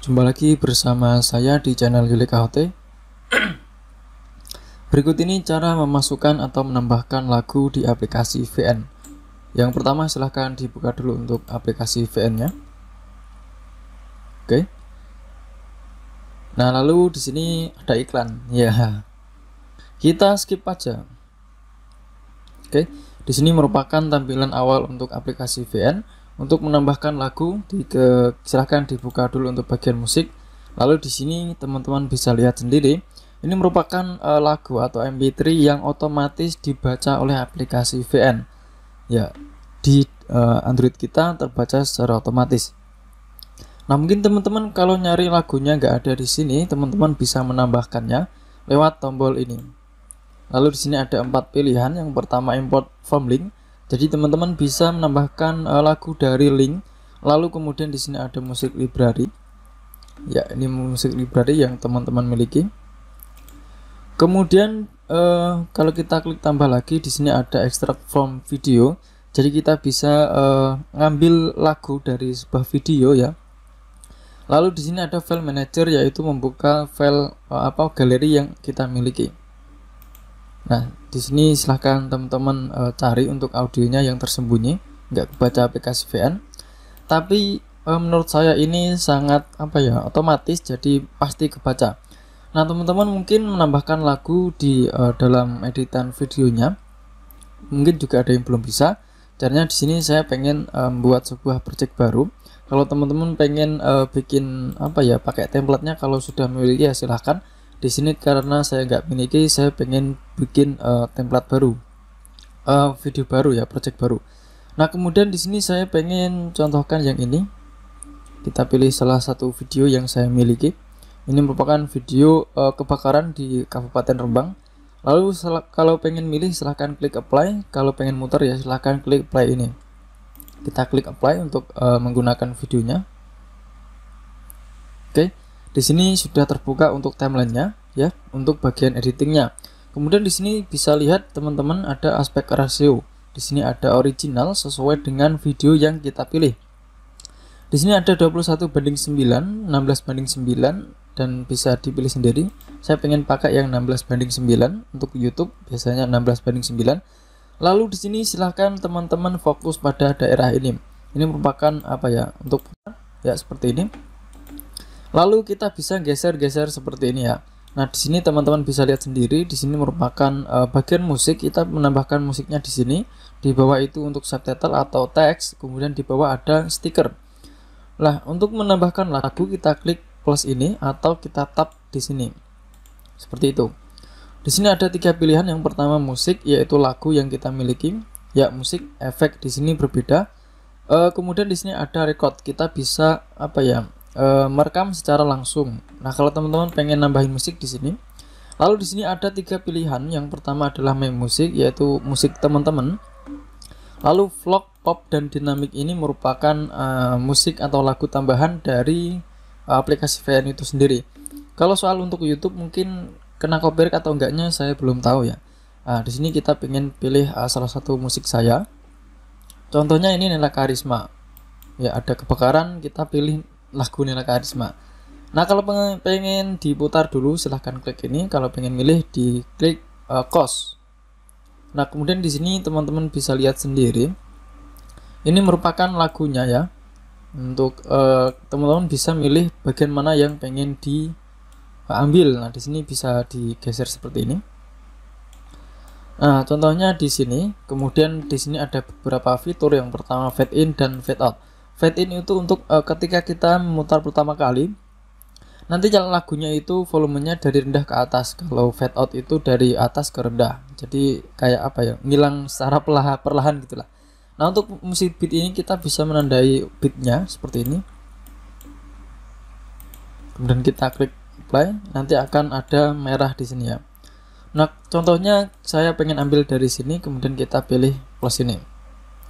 Jumpa lagi bersama saya di channel Yulik KHT Berikut ini cara memasukkan atau menambahkan lagu di aplikasi VN. Yang pertama silahkan dibuka dulu untuk aplikasi VN-nya. Oke. Nah, lalu di sini ada iklan. Ya. Kita skip aja. Oke. Di sini merupakan tampilan awal untuk aplikasi VN untuk menambahkan lagu, di ke, silahkan dibuka dulu untuk bagian musik. Lalu di sini teman-teman bisa lihat sendiri, ini merupakan e, lagu atau MP3 yang otomatis dibaca oleh aplikasi VN. Ya, di e, Android kita terbaca secara otomatis. Nah, mungkin teman-teman kalau nyari lagunya nggak ada di sini, teman-teman bisa menambahkannya lewat tombol ini. Lalu di sini ada empat pilihan. Yang pertama import form link, jadi teman-teman bisa menambahkan uh, lagu dari link. Lalu kemudian di sini ada musik library. Ya, ini musik library yang teman-teman miliki. Kemudian uh, kalau kita klik tambah lagi di sini ada extract from video. Jadi kita bisa uh, ngambil lagu dari sebuah video ya. Lalu di sini ada file manager yaitu membuka file uh, apa galeri yang kita miliki. Nah, di sini silahkan teman-teman e, cari untuk audionya yang tersembunyi, nggak baca aplikasi VN. Tapi e, menurut saya ini sangat apa ya otomatis, jadi pasti kebaca. Nah teman-teman mungkin menambahkan lagu di e, dalam editan videonya, mungkin juga ada yang belum bisa. Caranya di sini saya pengen membuat sebuah project baru kalau teman-teman pengen e, bikin apa ya pakai templatenya kalau sudah memiliki ya silahkan di sini karena saya nggak memiliki, saya pengen bikin uh, template baru uh, video baru ya project baru nah kemudian di sini saya pengen contohkan yang ini kita pilih salah satu video yang saya miliki ini merupakan video uh, kebakaran di Kabupaten Rembang lalu kalau pengen milih silahkan klik apply kalau pengen muter ya silahkan klik play ini kita klik apply untuk uh, menggunakan videonya oke okay. Di sini sudah terbuka untuk timelinenya ya, untuk bagian editingnya. Kemudian di sini bisa lihat teman-teman ada aspek rasio. Di sini ada original sesuai dengan video yang kita pilih. Di sini ada 21 banding 9, 16 banding 9 dan bisa dipilih sendiri. Saya pengen pakai yang 16 banding 9 untuk YouTube, biasanya 16 banding 9. Lalu di sini silahkan teman-teman fokus pada daerah ini. Ini merupakan apa ya? Untuk ya seperti ini. Lalu kita bisa geser-geser seperti ini ya. Nah, di sini teman-teman bisa lihat sendiri, di sini merupakan uh, bagian musik, kita menambahkan musiknya di sini. Di bawah itu untuk subtitle atau teks, kemudian di bawah ada stiker. lah untuk menambahkan lagu kita klik plus ini atau kita tap di sini. Seperti itu. Di sini ada tiga pilihan. Yang pertama musik, yaitu lagu yang kita miliki. Ya, musik, efek di sini berbeda. Uh, kemudian di sini ada record. Kita bisa apa ya? uh, merekam secara langsung. Nah, kalau teman-teman pengen nambahin musik di sini, lalu di sini ada tiga pilihan. Yang pertama adalah main musik, yaitu musik teman-teman. Lalu vlog, pop, dan dinamik ini merupakan uh, musik atau lagu tambahan dari eh, aplikasi VN itu sendiri. Kalau soal untuk YouTube mungkin kena copyright atau enggaknya saya belum tahu ya. Nah, di sini kita pengen pilih uh, salah satu musik saya. Contohnya ini nilai karisma. Ya ada kebakaran kita pilih lagu Nila Karisma. Nah kalau pengen, diputar dulu silahkan klik ini. Kalau pengen milih di klik uh, eh, kos. Nah kemudian di sini teman-teman bisa lihat sendiri. Ini merupakan lagunya ya. Untuk eh, teman-teman uh, bisa milih bagian mana yang pengen diambil. Eh, nah di sini bisa digeser seperti ini. Nah, contohnya di sini, kemudian di sini ada beberapa fitur. Yang pertama fade in dan fade out fade in itu untuk uh, ketika kita memutar pertama kali nanti jalan lagunya itu volumenya dari rendah ke atas kalau fade out itu dari atas ke rendah jadi kayak apa ya ngilang secara perlahan perlahan gitulah nah untuk musik beat ini kita bisa menandai beatnya seperti ini kemudian kita klik play nanti akan ada merah di sini ya nah contohnya saya pengen ambil dari sini kemudian kita pilih plus ini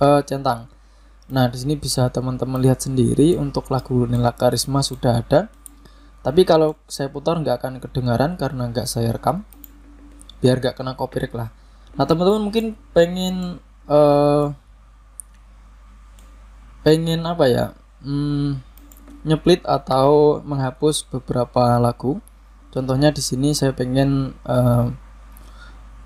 uh, centang Nah, di sini bisa teman-teman lihat sendiri untuk lagu Nila Karisma sudah ada. Tapi kalau saya putar nggak akan kedengaran karena nggak saya rekam. Biar nggak kena copyright lah. Nah, teman-teman mungkin pengen uh, pengen apa ya? Hmm, nyeplit atau menghapus beberapa lagu. Contohnya di sini saya pengen uh,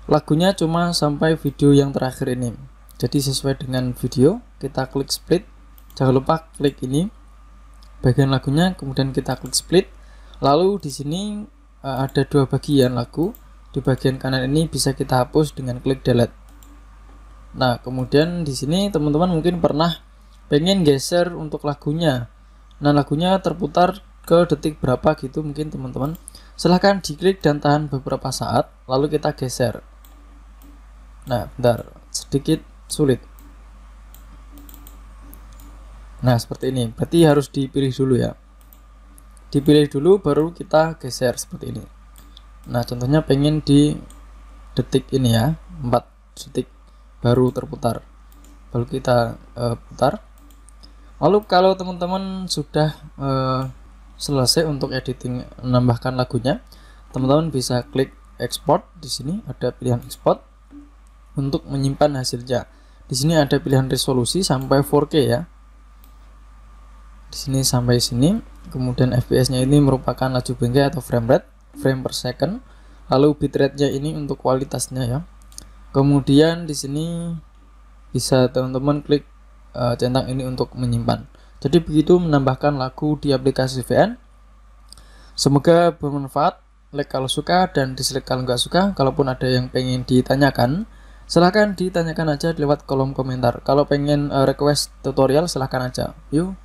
lagunya cuma sampai video yang terakhir ini. Jadi sesuai dengan video kita klik split jangan lupa klik ini bagian lagunya kemudian kita klik split lalu di sini uh, ada dua bagian lagu di bagian kanan ini bisa kita hapus dengan klik delete nah kemudian di sini teman-teman mungkin pernah pengen geser untuk lagunya nah lagunya terputar ke detik berapa gitu mungkin teman-teman silahkan diklik dan tahan beberapa saat lalu kita geser nah bentar sedikit sulit Nah, seperti ini. Berarti harus dipilih dulu ya. Dipilih dulu baru kita geser seperti ini. Nah, contohnya pengen di detik ini ya, 4 detik baru terputar. Baru kita uh, putar. Lalu kalau teman-teman sudah uh, selesai untuk editing menambahkan lagunya, teman-teman bisa klik export di sini ada pilihan export untuk menyimpan hasilnya. Di sini ada pilihan resolusi sampai 4K ya di sini sampai sini kemudian fps nya ini merupakan laju bingkai atau frame rate frame per second lalu bitrate nya ini untuk kualitasnya ya kemudian di sini bisa teman-teman klik uh, centang ini untuk menyimpan jadi begitu menambahkan lagu di aplikasi VN semoga bermanfaat like kalau suka dan dislike kalau nggak suka kalaupun ada yang pengen ditanyakan silahkan ditanyakan aja lewat kolom komentar kalau pengen uh, request tutorial silahkan aja yuk